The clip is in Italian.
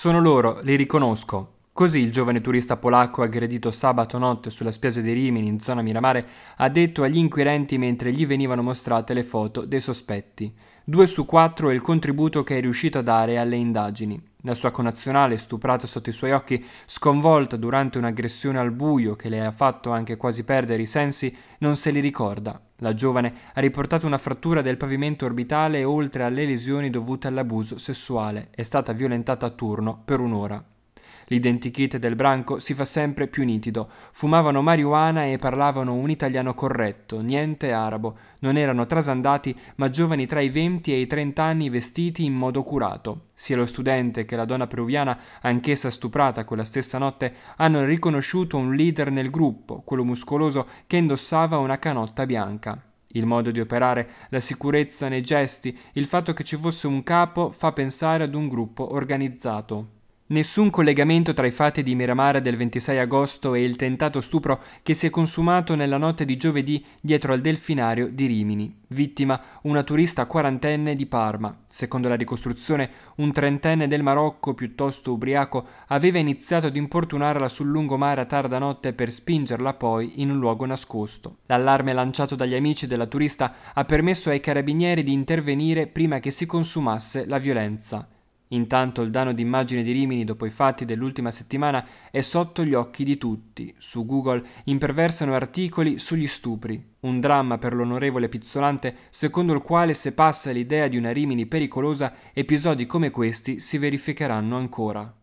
Sono loro, li riconosco. Così il giovane turista polacco aggredito sabato notte sulla spiaggia di Rimini in zona Miramare ha detto agli inquirenti mentre gli venivano mostrate le foto dei sospetti. Due su quattro è il contributo che è riuscito a dare alle indagini. La sua connazionale, stuprata sotto i suoi occhi, sconvolta durante un'aggressione al buio che le ha fatto anche quasi perdere i sensi, non se li ricorda. La giovane ha riportato una frattura del pavimento orbitale oltre alle lesioni dovute all'abuso sessuale. È stata violentata a turno per un'ora. L'identikit del branco si fa sempre più nitido. Fumavano marijuana e parlavano un italiano corretto, niente arabo. Non erano trasandati, ma giovani tra i 20 e i 30 anni vestiti in modo curato. Sia lo studente che la donna peruviana, anch'essa stuprata quella stessa notte, hanno riconosciuto un leader nel gruppo, quello muscoloso che indossava una canotta bianca. Il modo di operare, la sicurezza nei gesti, il fatto che ci fosse un capo fa pensare ad un gruppo organizzato. Nessun collegamento tra i fatti di Miramare del 26 agosto e il tentato stupro che si è consumato nella notte di giovedì dietro al delfinario di Rimini. Vittima una turista quarantenne di Parma. Secondo la ricostruzione, un trentenne del Marocco, piuttosto ubriaco, aveva iniziato ad importunarla sul lungomare a tarda notte per spingerla poi in un luogo nascosto. L'allarme lanciato dagli amici della turista ha permesso ai carabinieri di intervenire prima che si consumasse la violenza. Intanto il danno d'immagine di Rimini dopo i fatti dell'ultima settimana è sotto gli occhi di tutti. Su Google imperversano articoli sugli stupri, un dramma per l'onorevole Pizzolante secondo il quale se passa l'idea di una Rimini pericolosa, episodi come questi si verificheranno ancora.